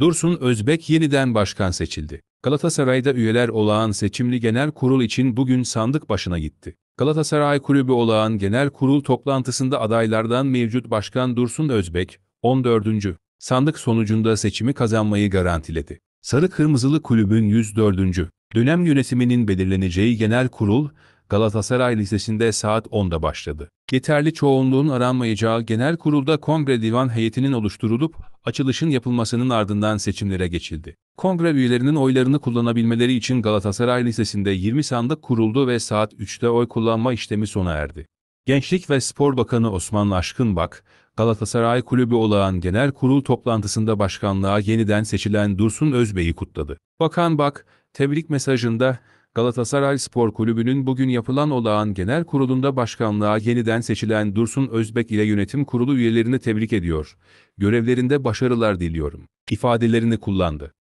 Dursun Özbek yeniden başkan seçildi. Galatasaray'da üyeler olağan seçimli genel kurul için bugün sandık başına gitti. Galatasaray Kulübü olağan genel kurul toplantısında adaylardan mevcut başkan Dursun Özbek, 14. sandık sonucunda seçimi kazanmayı garantiledi. Sarı Kırmızılı Kulübün 104. dönem yönetiminin belirleneceği genel kurul, Galatasaray Lisesi'nde saat 10'da başladı. Yeterli çoğunluğun aranmayacağı genel kurulda kongre divan heyetinin oluşturulup açılışın yapılmasının ardından seçimlere geçildi. Kongre üyelerinin oylarını kullanabilmeleri için Galatasaray Lisesi'nde 20 sandık kuruldu ve saat 3'te oy kullanma işlemi sona erdi. Gençlik ve Spor Bakanı Osman Aşkınbak, Galatasaray Kulübü olağan genel kurul toplantısında başkanlığa yeniden seçilen Dursun Özbey'i kutladı. Bakan Bak, tebrik mesajında Galatasaray Spor Kulübü'nün bugün yapılan olağan genel kurulunda başkanlığa yeniden seçilen Dursun Özbek ile yönetim kurulu üyelerini tebrik ediyor. Görevlerinde başarılar diliyorum ifadelerini kullandı.